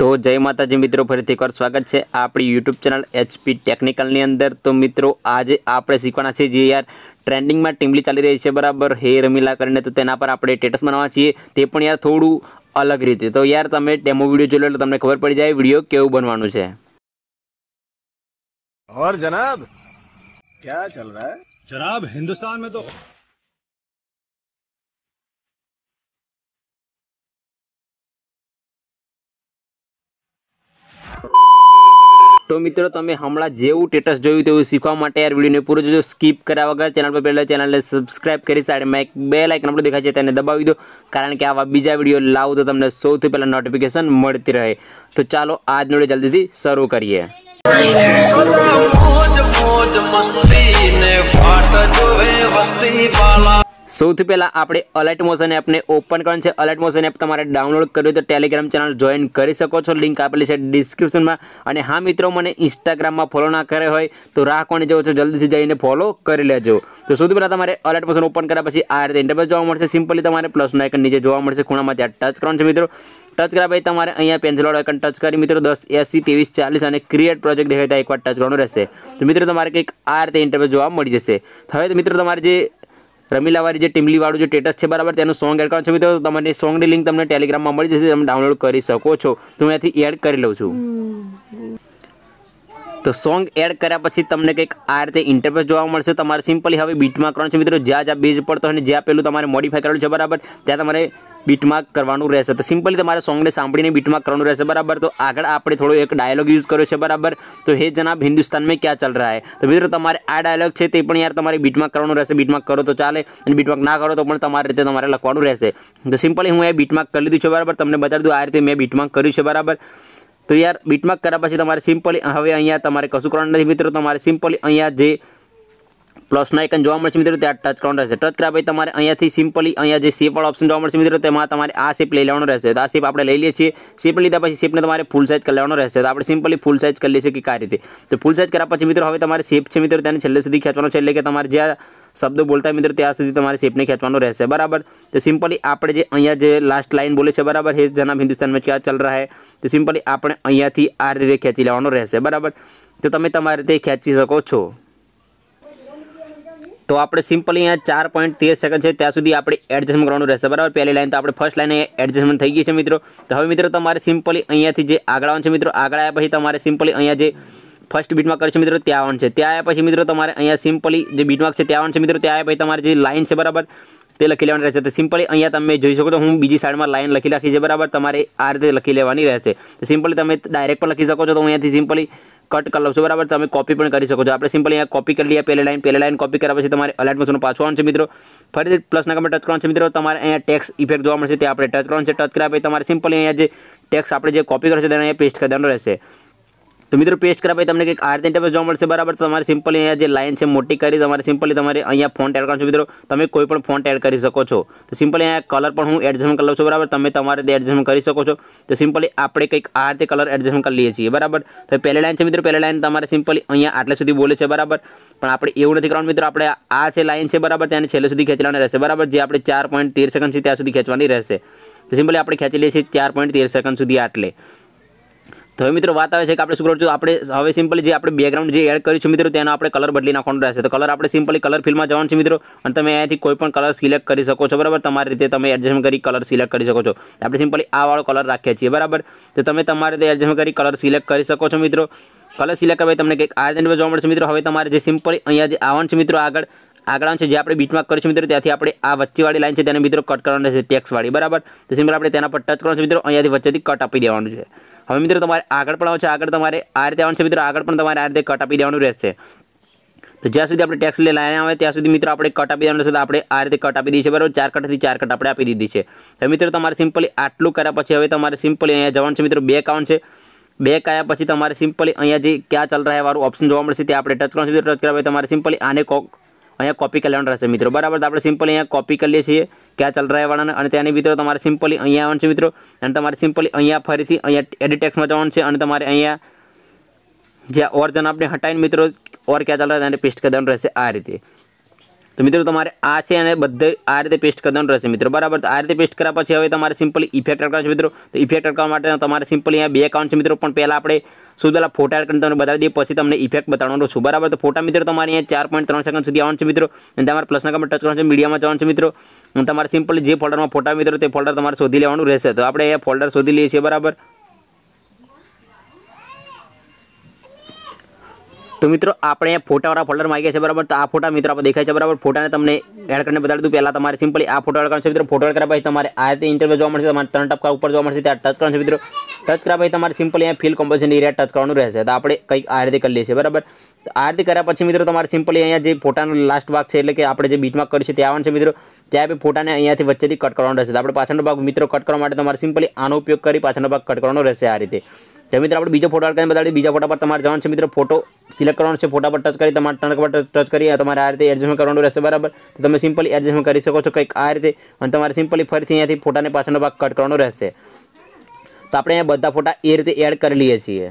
તો જય માતાજી મિત્રો ફરીથી એકવાર સ્વાગત છે આપણી યુટ્યુબ ચેનલ એચપી ટેકનિકલની અંદર તો મિત્રો આજે આપણે શીખવાના છીએ જે યાર ટ્રેન્ડિંગમાં ટીમલી ચાલી રહી છે બરાબર હે રમીલા કરીને તો તેના પર આપણે સ્ટેટસ બનાવવા છીએ તે પણ યાર થોડું અલગ રીતે તો યાર તમે ડેમો વિડીયો જોઈ લો એટલે તમને ખબર પડી જાય વિડીયો કેવું બનવાનું છે ઓર જનાબ ક્યા ચલ રહા જનાબ હિન્દુસ્તાન મેં તો તો મિત્રો તમે હમણાં જેવું સ્ટેટસ જોયું તેવું શીખવા માટે યાર વિડીયોને પૂરો જોજો સ્કીપ કર્યા વગર ચેનલ પર પહેલાં ચેનલને સબસ્ક્રાઈબ કરી સાઈડમાં એક બે લાઇક નંબર દેખાય છે તેને દબાવી દો કારણ કે આવા બીજા વિડીયો લાવું તો તમને સૌથી પહેલાં નોટિફિકેશન મળતી રહે તો ચાલો આજનો વિડીયો જલ્દીથી શરૂ કરીએ મોજ મોજ મસ્તી ને વાટ જોવે વસ્તી વાલા સૌથી પહેલાં આપણે અલર્ટ મોશન એપને ઓપન કરવાનું છે અલર્ટ મોશન એપ તમારે ડાઉનલોડ કરવી તો ટેલિગ્રામ ચેનલ જોઈન કરી શકો છો લિંક આપેલી છે ડિસ્ક્રિપ્શનમાં અને હા મિત્રો મને ઇન્સ્ટાગ્રામમાં ફોલો ના કરે હોય તો રાહ કોને જવો છો જલ્દીથી જઈને ફોલો કરી લેજો તો સૌથી પહેલાં તમારે અલર્ટ મોશન ઓપન કર્યા પછી આ રીતે ઇન્ટરફેસ જોવા મળશે સિમ્પલી તમારે પ્લસનું આઇકન નીચે જોવા મળશે ખૂણામાં ત્યાં ટચ કરવાનું છે મિત્રો ટચ કર્યા પછી તમારે અહીંયા પેન્સિલવાળો આઇકન ટચ કરી મિત્રો દસ એસી ત્રેવીસ ચાલીસ અને ક્રિએટ પ્રોજેક્ટ દેખાય ત્યાં એકવાર ટચ કરવાનું રહેશે તો મિત્રો તમારે કંઈક આ રીતે ઇન્ટરફેસ જોવા મળી જશે હવે તો મિત્રો તમારે જે રમીલાવાળી જે ટીમલીવાળું જે ટેટસ છે બરાબર તેનું સોંગ એડ કરવાનું છે તો તમારી સોંગની લિંક તમને ટેલિગ્રામમાં મળી જશે તમે ડાઉનલોડ કરી શકો છો તો હું એડ કરી લઉં છું તો સોંગ એડ કર્યા પછી તમને કંઈક આ રીતે ઇન્ટરફેસ જોવા મળશે તમારે સિમ્પલી હવે બીટમાં કરવાનું છે મિત્રો જ્યાં જ્યાં બેઝ પડતો હોય અને જ્યાં પેલું તમારે મોડિફાઈ કરવાનું છે બરાબર ત્યાં તમારે બીટમાં કરવાનું રહેશે તો સિમ્પલી તમારે સોંગને સાંભળીને બીટમાં કરવાનું રહેશે બરાબર તો આગળ આપણે થોડો એક ડાયલોગ યુઝ કર્યો છે બરાબર તો હે જનાબ હિન્દુસ્તાનમાં ક્યાં ચાલ રહ્યા હે તો મિત્રો તમારે આ ડાયલોગ છે તે પણ યાર તમારે બીટમાં કરવાનું રહેશે બીટમાં કરો તો ચાલે અને બીટમાં ના કરો તો પણ તમારે રીતે તમારે લખવાનું રહેશે તો સિમ્પલી હું એ બીટમાં કરી લીધું છે બરાબર તમને બતાવી દઉં આ રીતે મેં બીટમાં કર્યું છે બરાબર તો યાર બીટમાર્ક કર્યા પછી તમારે સિમ્પલી હવે અહીંયા તમારે કશું કરવાનું નથી મિત્રો તમારે સિમ્પલી અહીંયા જે પ્લસના આઇકન જોવા મળશે મિત્રો ત્યાં ટચ કરવાનું રહેશે ટચ કર્યા પછી તમારે અહીંયાથી સિમ્પલી અહીંયા જે શેપવાળો ઓપ્શન જોવા મળશે મિત્રો તેમાં તમારે આ શેપ લઈ લેવાનો રહેશે આ શેપ આપણે લઈ લઈએ છીએ શેપ લીધા પછી શેપને તમારે ફૂલ સાઇઝ કરી લેવાનો રહેશે તો આપણે સિમ્પલી ફૂલ સાઇઝ કરી લઈશું કે કઈ રીતે તો ફૂલ સાઇઝ કર્યા પછી મિત્રો હવે તમારે શેપ છે મિત્રો તેને છેલ્લે સુધી ખેંચવાનો છે એટલે કે તમારે જ્યાં શબ્દો બોલતા મિત્રો ત્યાં સુધી તમારે શેપને ખેંચવાનો રહેશે બરાબર તો સિમ્પલી આપણે જે અહીંયા જે લાસ્ટ લાઇન બોલે છે બરાબર હે જનાબ હિન્દુસ્તાનમાં ક્યાં ચાલ રહા હે તો સિમ્પલી આપણે અહીંયાથી આ રીતે ખેંચી લેવાનો રહેશે બરાબર તો તમે તમારે રીતે ખેંચી શકો છો તો આપણે સિમ્પલ અહીંયા ચાર પોઈન્ટ તેર સેકન્ડ છે ત્યાં સુધી આપણે એડજસ્ટમેન્ટ કરવાનું રહેશે બરાબર પહેલી લાઈન તો આપણે ફર્સ્ટ લાઈન એડજસ્ટમેન્ટ થઈ ગઈ છે મિત્રો તો હવે મિત્રો તમારે સિમ્પલી અહીંયાથી જે આગળ આવવાનું છે મિત્રો આગળ આવ્યા પછી તમારે સિમ્પલી અહીંયા જે ફર્સ્ટ બીટમાં કરશે મિત્રો ત્યાં આવવાનું છે ત્યાં આવ્યા પછી મિત્રો તમારે અહીંયા સિમ્પલી જે બીટમાર્ક છે ત્યાં આવવાનું છે મિત્રો ત્યાં આવ્યા પછી તમારી જે લાઇન છે બરાબર તે લખી લેવાની રહેશે તો સિમ્પલી અહીંયા તમે જોઈ શકો છો હું બીજી સાઈડમાં લાઇન લખી રાખી છે બરાબર તમારે આ રીતે લખી લેવાની રહેશે સિમ્પલી તમે ડાયરેક્ટ પણ લખી શકો છો તો અહીંયાથી સિમ્પલી કટ કરી લઉં બરાબર તમે કોપી પણ કરી શકો છો આપણે સિમ્પલ અહીંયા કોપી કરી લઈએ પહેલી લાઈન પહેલી લાઈન કોપી કર્યા પછી તમારે અલાઇટ મશીનનું પાછું આવવાનું છે મિત્રો ફરીથી પ્લસના કમે ટચ કરવાનું છે મિત્રો તમારે અહીંયા ટેક્સ ઇફેક્ટ જોવા મળશે તે આપણે ટચ કરવાનું છે ટચ કર્યા પછી તમારે સિમ્પલ અહીંયા જે ટેક્સ આપણે જે કોપી કરશે તેને અહીંયા પેસ્ટ કરી રહેશે તો મિત્રો પેસ્ટ કર્યા તમને કંઈક આ રીતે ઇન્ટરફેસ જોવા મળશે બરાબર તો તમારે સિમ્પલી અહીંયા જે લાઇન છે મોટી કરી તમારે સિમ્પલી તમારે અહીંયા ફોન એડ કરશો મિત્રો તમે કોઈ પણ ફોન એડ કરી શકો છો તો સિમ્પલી અહીંયા કલર પણ હું એડજસ્ટમેન્ટ કરી લઉં છું બરાબર તમે તમારે તે એડજસ્ટમેન્ટ કરી શકો છો તો સિમ્પલી આપણે કંઈક આ રીતે કલર એડજસ્ટમેન્ટ કરી લઈએ છીએ બરાબર તો પહેલી લાઇન છે મિત્રો પહેલી લાઇન તમારે સિમ્પલી અહીંયા આટલા સુધી બોલે છે બરાબર પણ આપણે એવું નથી કરવાનું મિત્રો આપણે આ છે લાઇન છે બરાબર ત્યાં છેલ્લે સુધી ખેંચવાની રહેશે બરાબર જે આપણે ચાર પોઈન્ટ તેર સેકન્ડ છે ત્યાં સુધી ખેંચવાની રહેશે તો સિમ્પલી આપણે ખેંચી લઈએ છીએ ચાર પોઈન્ટ તેર સેકન્ડ સુધી આટલે તો હવે મિત્રો વાત આવે છે કે આપણે શું કરવું આપણે હવે સિમ્પલી જે આપણે બેકગ્રાઉન્ડ જે એડ કર્યું છે મિત્રો તેનો આપણે કલર બદલી નાખવાનો રહેશે તો કલર આપણે સિમ્પલી કલર ફિલ્ડમાં જવાનું છે મિત્રો અને તમે અહીંયાથી કોઈ પણ કલર સિલેક્ટ કરી શકો છો બરાબર તમારી રીતે તમે એડજસ્ટમેન્ટ કરી કલર સિલેક્ટ કરી શકો છો આપણે સિમ્પલી આ વાળો કલર રાખ્યા છીએ બરાબર તો તમે તમારી રીતે એડજસ્ટમેન્ટ કરી કલર સિલેક્ટ કરી શકો છો મિત્રો કલર સિલેક્ટ કરવા તમને કંઈક આ રીતે જોવા મળશે મિત્રો હવે તમારે જે સિમ્પલી અહીંયા જે આવવાનું છે મિત્રો આગળ આગળ છે જે આપણે બીટમાર્ક કરીશું મિત્રો ત્યાંથી આપણે આ વચ્ચેવાળી લાઈન છે તેને મિત્રો કટ કરવાનું રહેશે ટેક્સવાળી બરાબર તો સિમ્પલ આપણે તેના પર ટચ કરવાનું છે મિત્રો અહીંયાથી વચ્ચેથી કટ આપી દેવાનું છે હવે મિત્રો તમારે આગળ પણ આવશે આગળ તમારે આ રીતે આવવાનું છે મિત્રો આગળ પણ તમારે આ રીતે કટ આપી દેવાનું રહેશે તો જ્યાં સુધી આપણે ટેક્સ લઈ લાઈને આવે ત્યાં સુધી મિત્રો આપણે કટ આપી દેવાનું છે તો આપણે આ રીતે કટ આપી દીધી છે બરાબર ચાર કટથી ચાર કટ આપણે આપી દીધી છે હવે મિત્રો તમારે સિમ્પલી આટલું કર્યા પછી હવે તમારે સિમ્પલી અહીંયા જવાનું છે મિત્રો બે કાઉન્ટ છે બે કાયા પછી તમારે સિમ્પલી અહીંયા જે ક્યાં ચાલ રહ્યા વાળું ઓપ્શન જોવા મળશે તે આપણે ટચ કરવાનું છે ટચ કરાવે તમારે સિમ્પલી આને કોક અહીંયા કોપી કેલેન્ડર છે મિત્રો બરાબર તો આપણે સિમ્પલ અહીંયા કોપી કરી લે છે કે આ ચાલરાય વાળાને અને ત્યાર ની બીતરો તમારે સિમ્પલી અહીંયા આવણ છે મિત્રો અને તમારે સિમ્પલી અહીંયા ફરીથી અહીંયા એડિટ ટેક્સ્ટ માં જવાનું છે અને તમારે અહીંયા જે ઓરિજન આપણે હટાઈન મિત્રો ઓર કે ચાલરાયને પેસ્ટ કરી દઉં રેસે આ રહી થી તો મિત્રો તમારે આ છે અને બધે આ રીતે પેસ્ટ કરવાનું રહેશે મિત્રો બરાબર તો આ રીતે પેસ્ટ કર્યા પછી હવે તમારે સિમ્પલ ઇફેક્ટ અટકાવવાનું મિત્રો તો ઇફેક્ટ અટકાવવા માટે તમારે સિમ્પલ અહીંયા બે એકાઉન્ટ છે મિત્રો પણ પહેલાં આપણે શું પહેલાં ફોટા એડ કરીને તમને બતાવી દઈએ પછી તમને ઇફેક્ટ બતાવવાનું છું બરાબર તો ફોટા મિત્રો તમારે અહીંયા ચાર પોઈન્ટ ત્રણ સેકન્ડ સુધી આવવાનું છે મિત્રો અને તમારે પ્લસના કમેન્ટ ટચ કરવાનું છે મીડિયામાં જવાનું છે મિત્રો તમારે સિમ્પલ જે ફોલ્ડરમાં ફોટા મિત્રો તે ફોલ્ડર તમારે શોધી લેવાનું રહેશે તો આપણે અહીંયા ફોલ્ડર શોધી લઈએ છીએ બરાબર તો મિત્રો આપણે ફોટાવાળા ફોલ્ડર માંગ્યા છે બરાબર તો આ ફોટા મિત્રો આપણે દેખાય છે બરાબર ફોટાને તમને એડ કરીને બતાવી દઉં પહેલાં તમારે સિમ્પલી આ ફોટો એડ કરવાનો છે મિત્રો ફોટો એડ કર્યા પછી તમારે આ રીતે ઇન્ટરવ્યુ જોવા મળશે તમારે ત્રણ ટપકા ઉપર જોવા મળશે ત્યાં ટચ કરવાનું છે મિત્રો ટચ કરવા પછી તમારે સિમ્પલી અહીંયા ફિલ કોમ્પોઝિશન એરિયા ટચ કરવાનું રહેશે તો આપણે કંઈક આ રીતે કરી લઈએ બરાબર આ રીતે કર્યા પછી મિત્રો તમારે સિમ્પલી અહીંયા જે ફોટાનો લાસ્ટ ભાગ છે એટલે કે આપણે જે બીચમાં કરીશું ત્યાં તે આવવાનું છે મિત્રો ત્યાં બી ફોટાને અહીંયાથી વચ્ચેથી કટ કરવાનો રહેશે આપણે પાછળનો ભાગ મિત્રો કટ કરવા માટે તમારે સિમ્પલી આનો ઉપયોગ કરી પાછળનો ભાગ કટ કરવાનો રહેશે આ રીતે તો મિત્રો આપણે બીજો ફોટો કરીને બતાવીએ બીજા ફોટા પર તમારે જવાનું છે મિત્રો ફોટો સિલેક્ટ કરવાનો છે ફોટા પર ટચ કરી તમારે ટર્ન પર ટચ કરી તમારે આ રીતે એડજસ્ટમેન્ટ કરવાનું રહેશે બરાબર તો તમે સિમ્પલી એડજસ્ટમેન્ટ કરી શકો છો કંઈક આ રીતે અને તમારે સિમ્પલી ફરીથી અહીંયાથી ફોટાને પાછળનો ભાગ કટ કરવાનો રહેશે તો આપણે અહીંયા બધા ફોટા એ રીતે એડ કરી લઈએ છીએ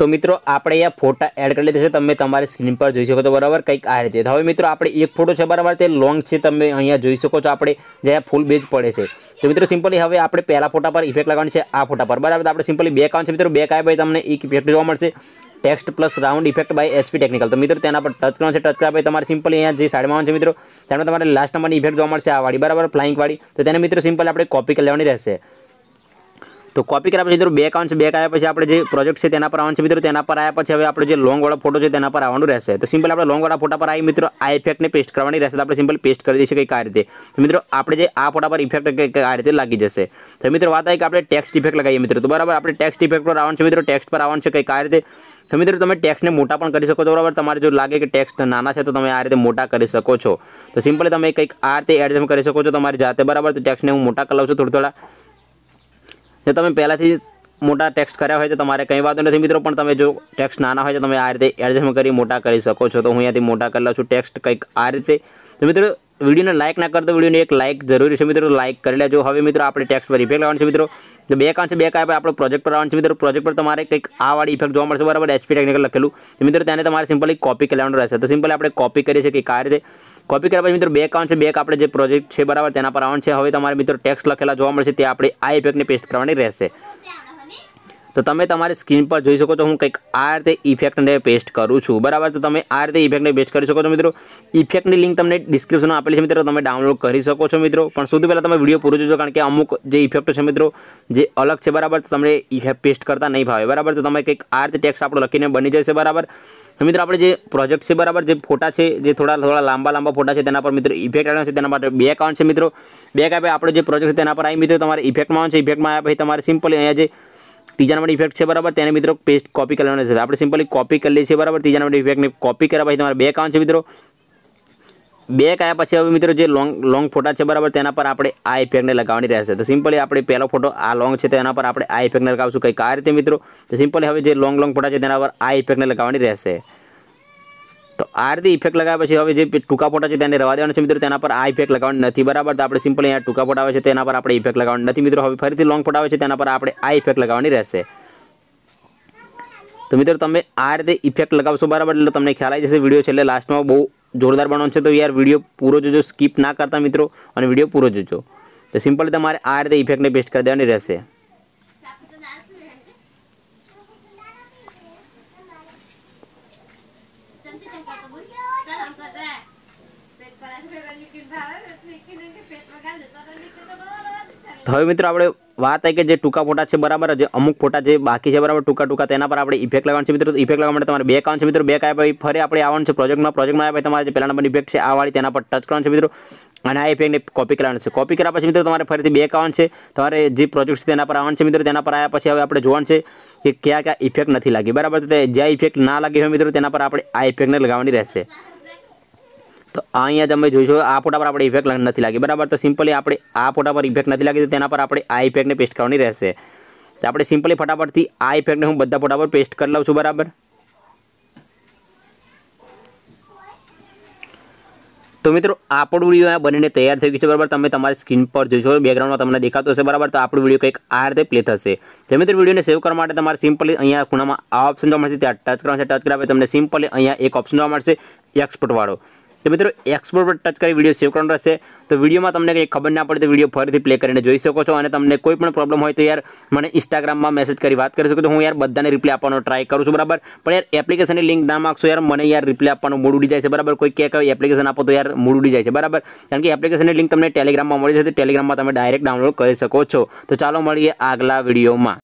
તો મિત્રો આપણે અહીંયા ફોટા એડ કરી લીધા છે તમે તમારી સ્ક્રીન પર જોઈ શકો તો બરાબર કંઈક આ રીતે હવે મિત્રો આપણે એક ફોટો છે બરાબર તે લોંગ છે તમે અહીંયા જોઈ શકો છો આપણે જ્યાં ફૂલ બેજ પડે છે તો મિત્રો સિમ્પલી હવે આપણે પહેલા ફોટા પર ઇફેક્ટ લગાવવાની છે આ ફોટા પર બરાબર આપણે સિમ્પલી બે કાઉન્ટ છે મિત્રો બે કાય ભાઈ તમને એક ઇફેક્ટ જોવા મળશે text plus round effect by HP technical તો મિત્રો તેના પર ટચ કરવાનું છે ટચ કર્યા પછી તમારે સિમ્પલી અહીંયા જે સાઈડમાં આવવાનું છે મિત્રો તેમાં તમારે લાસ્ટ નંબરની ઇફેક્ટ જોવા મળશે આ વાળી બરાબર ફ્લાઇંગ વાળી તો તેને મિત્રો સિમ્પલ આપણે કોપી કરી લેવાની રહેશે તો કોપી કરી આપણે મિત્રો બે આઉટ સે બેક આયા પછી આપણે જે પ્રોજેક્ટ છે તેના પર આવન છે મિત્રો તેના પર આયા પછી હવે આપણે જે લોંગ વાળા ફોટો છે તેના પર આવવાનું રહેશે તો સિમ્પલ આપણે લોંગ વાળા ફોટા પર આવી મિત્રો આ ઇફેક્ટ ને પેસ્ટ કરવાની રહેશે તો આપણે સિમ્પલ પેસ્ટ કરી દી છે કઈ આ રીતે તો મિત્રો આપણે જે આ ફોટા પર ઇફેક્ટ કઈ કઈ આ રીતે લાગી જશે તો મિત્રો વાતાય કે આપણે ટેક્સ્ટ ઇફેક્ટ લગાવીએ મિત્રો તો બરાબર આપણે ટેક્સ્ટ ઇફેક્ટ પર આવવાનું છે મિત્રો ટેક્સ્ટ પર આવવાનું છે કઈ કઈ આ રીતે તો મિત્રો તમે ટેક્સ્ટ ને મોટોપણ કરી શકો તો બરાબર તમારે જો લાગે કે ટેક્સ્ટ નાના છે તો તમે આ રીતે મોટો કરી શકો છો તો સિમ્પલી તમે કઈક આ રીતે એડમ કરી શકો છો તમારી જાતે બરાબર તો ટેક્સ્ટ ને હું મોટો કલવ છું થોડું થોડા જો તમે પહેલાંથી મોટા ટેક્સ્ટ કર્યા હોય તો તમારે કંઈ વાંધો નથી મિત્રો પણ તમે જો ટેક્સ્ટ નાના હોય તો તમે આ રીતે એડજસ્ટમેન્ટ કરી મોટા કરી શકો છો તો હું અહીંયાથી મોટા કરી લઉં છું ટેક્સ્ટ કંઈક આ રીતે તો મિત્રો વિડીયોને લાઇક ના કરતો વિડીયોને એક લાઇક જરૂરી છે મિત્રો લાઇક કરી લેજો હવે મિત્રો આપણે ટેક્સ પર ઇફેક્ટ લાવવાનું છે મિત્રો તો બે કામ છે બે કાંઈ આપણો પ્રોજેક્ટ પર આવવાનું છે મિત્રો પ્રોજેક્ટ પર તમારે કંઈક આ વાળી ઇફેક્ટ જોવા મળશે બરાબર એચપી ટેકનિકલ લખેલું તો મિત્રો તેને તમારે સિમ્પલ કોપી કરવાનું રહેશે તો સિમ્પલી આપણે કોપી કરીએ છીએ કે આ રીતે કોપી કરવા પછી મિત્રો બે કામ છે બે આપણે જે પ્રોજેક્ટ છે બરાબર તેના પર આવવાનું છે હવે તમારે મિત્રો ટેક્સ લખેલા જોવા મળશે તે આપણે આ ઇફેક્ટને પેસ્ટ કરવાની રહેશે તો તમે તમારા સ્ક્રીન પર જોઈ શકો તો હું કઈક આર્ટે ઇફેક્ટને પેસ્ટ કરું છું બરાબર તો તમે આર્ટે ઇફેક્ટને બેચ કરી શકો છો મિત્રો ઇફેક્ટની લિંક તમને ડિસ્ક્રિપ્શનમાં આપેલી છે મિત્રો તમે ડાઉનલોડ કરી શકો છો મિત્રો પણ સૌથી પહેલા તમે વિડિયો પૂરો જોજો કારણ કે અમુક જે ઇફેક્ટ છે મિત્રો જે અલગ છે બરાબર તો તમે ઇફે પેસ્ટ કરતા નહીં ભાઈ બરાબર તો તમે કઈક આર્ટે ટેક્સ્ટ આપણો લખીને બની જશે બરાબર તો મિત્રો આપણે જે પ્રોજેક્ટ છે બરાબર જે ફોટા છે જે થોડા થોડા લાંબા લાંબા ફોટા છે તેના પર મિત્રો ઇફેક્ટ આના છે તેના માટે બે カウント છે મિત્રો બે કાપે આપણો જે પ્રોજેક્ટ તેના પર આવી મિત્રો તમારા ઇફેક્ટમાં છે ઇફેક્ટમાં આ ભાઈ તમારા સિમ્પલી અહીંયા જે ત્રીજા નંબર ઇફેક્ટ છે બરાબર તેને મિત્રો પેસ્ટ કોપી કરી લેવાનો છે આપણે સિમ્પલી કોપી કરી લઈએ છીએ બરાબર ત્રીજા નંબર ઇફેક્ટને કોપી કર્યા પછી તમારે બે કાઉન્ટ છે મિત્રો બે કયા પછી હવે મિત્રો જે લોંગ લોંગ ફોટા છે બરાબર તેના પર આપણે આ ઇફેક્ટને લગાવવાની રહેશે તો સિમ્પલી આપણે પહેલો ફોટો આ લોંગ છે તેના પર આપણે આ ઇફેક્ટને લગાવશું કંઈક આ રીતે મિત્રો તો સિમ્પલી હવે જે લોંગ લોંગ ફોટા છે તેના પર આ ઇફેક્ટને લગાવવાની રહેશે આરથી ઇફેક્ટ લગાવ્યા પછી હવે જે ટૂંકા ફોટા છે તેને રવા દેવાનો છે મિત્રો તેના પર આ ઇફેક્ટ લગાવવાની નથી બરાબર તો આપણે સિમ્પલ અહીંયા ટૂંકા ફોટા આવે છે તેના પર આપણે ઇફેક્ટ લગાવવાની નથી મિત્રો હવે ફરીથી લોંગ ફોટા આવે છે તેના પર આપણે આ ઇફેક્ટ લગાવવાની રહેશે તો મિત્રો તમે આ રીતે ઇફેક્ટ લગાવશો બરાબર એટલે તમને ખ્યાલ આવી જશે વિડીયો છેલ્લે લાસ્ટમાં બહુ જોરદાર બનવાનો છે તો યાર વિડીયો પૂરો જોજો સ્કીપ ના કરતા મિત્રો અને વિડીયો પૂરો જોજો તો સિમ્પલ તમારે આ રીતે ઇફેક્ટને પેસ્ટ કરી દેવાની રહેશે હવે મિત્રો આપણે વાત થાય કે જે ટૂંકા ફોટા છે બરાબર જે અમુક ફોટા જે બાકી છે બરાબર ટૂંકા ટૂંકા તેના પર આપણે ઇફેક્ટ લગાવવાનું છે મિત્રો ઇફેક્ટ લગાવવા માટે તમારે બે કામ છે મિત્રો બે કાય ભાઈ ફરી આપણે આવવાનું છે પ્રોજેક્ટમાં પ્રોજેક્ટમાં આવે તમારે જે પહેલા નંબર ઇફેક્ટ છે આ વાળી તેના પર ટચ કરવાનું છે મિત્રો અને આ ઇફેક્ટને કોપી કરવાનું છે કોપી કર્યા પછી મિત્રો તમારે ફરીથી બે આવવાનું છે તમારે જે પ્રોજેક્ટ છે તેના પર આવવાનું છે મિત્રો તેના પર આવ્યા પછી હવે આપણે જોવાનું છે કે કયા કયા ઇફેક્ટ નથી લાગી બરાબર તો જ્યાં ઇફેક્ટ ના લાગે હોય મિત્રો તેના પર આપણે આ ઇફેક્ટને લગાવવાની રહેશે તો અહીંયા તમે જોઈશો આ ફોટા પર આપણે ઇફેક્ટ નથી લાગી બરાબર તો સિમ્પલી આપણે આ ફોટા પર ઇફેક્ટ નથી લાગી તો તેના પર આપણે આ ઇફેક્ટને પેસ્ટ કરવાની રહેશે તો આપણે સિમ્પલી ફટાફટથી આ ઇફેક્ટને હું બધા ફોટા પર પેસ્ટ કરી લઉં છું બરાબર તો મિત્રો આપણું વિડીયો આ બનીને તૈયાર થઈ ગયું છે બરાબર તમે તમારી સ્ક્રીન પર જોઈશો બેકગ્રાઉન્ડમાં તમને દેખાતો હશે બરાબર તો આપણું વિડીયો કંઈક આ રીતે પ્લે થશે તો મિત્રો વિડીયોને સેવ કરવા માટે તમારે સિમ્પલી અહીંયા ખૂણામાં આ ઓપ્શન જોવા મળશે ત્યાં ટચ કરવાનું છે ટચ કરાવે તમને સિમ્પલી અહીંયા એક ઓપ્શન જોવા મળશે એક્સપોર્ટવાળો તો મિત્રો એક્સપોર્ટ પર ટચ કરી વિડીયો સેવ કરવાનો રહેશે તો વિડીયોમાં તમને કંઈ ખબર ના પડે તો વિડીયો ફરીથી પ્લે કરીને જોઈ શકો છો અને તમને કોઈ પણ પ્રોબ્લેમ હોય તો યાર મને ઇન્સ્ટાગ્રામમાં મેસેજ કરી વાત કરી શકો તો હું યાર બધાને રિપ્લાય આપવાનો ટ્રાય કરું છું બરાબર પણ યાર એપ્લિકેશનની લિંક ના માગશો યાર મને યાર રિપ્લે આપવાનું મૂડ ઉડી જાય છે બરાબર કોઈ કે કઈ એપ્લિકેશન આપો તો યાર મૂડ ઉડી જાય છે બરાબર કારણ કે એપ્લિકેશનની લિંક તમને ટેલિગ્રામમાં મળી જશે ટેલિગ્રામમાં તમે ડાયરેક્ટ ડાઉનલોડ કરી શકો છો તો ચાલો મળીએ આગલા વિડીયોમાં